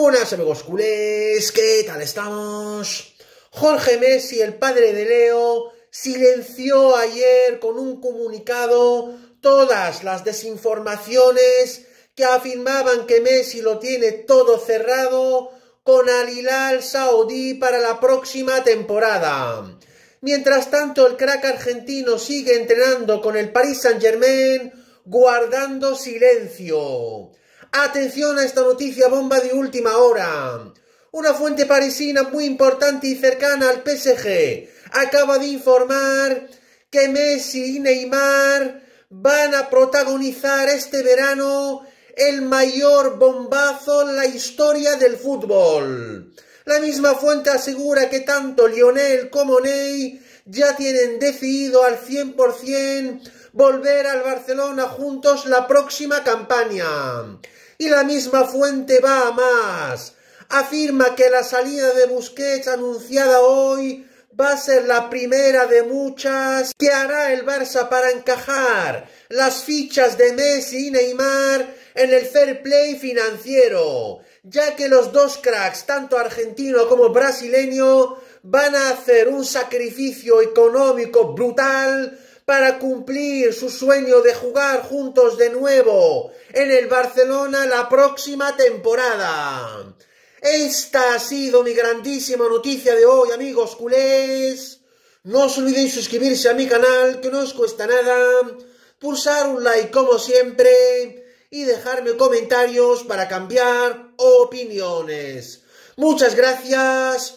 Buenas amigos culés, ¿qué tal estamos? Jorge Messi, el padre de Leo, silenció ayer con un comunicado todas las desinformaciones que afirmaban que Messi lo tiene todo cerrado con Al Hilal Saudí para la próxima temporada. Mientras tanto, el crack argentino sigue entrenando con el Paris Saint-Germain, guardando silencio. Atención a esta noticia bomba de última hora. Una fuente parisina muy importante y cercana al PSG acaba de informar que Messi y Neymar van a protagonizar este verano el mayor bombazo en la historia del fútbol. La misma fuente asegura que tanto Lionel como Ney ya tienen decidido al 100% volver al Barcelona juntos la próxima campaña. Y la misma fuente va a más. Afirma que la salida de Busquets anunciada hoy va a ser la primera de muchas que hará el Barça para encajar las fichas de Messi y Neymar en el fair play financiero, ya que los dos cracks, tanto argentino como brasileño, van a hacer un sacrificio económico brutal para cumplir su sueño de jugar juntos de nuevo en el Barcelona la próxima temporada. Esta ha sido mi grandísima noticia de hoy, amigos culés. No os olvidéis suscribirse a mi canal, que no os cuesta nada, pulsar un like como siempre y dejarme comentarios para cambiar opiniones. Muchas gracias.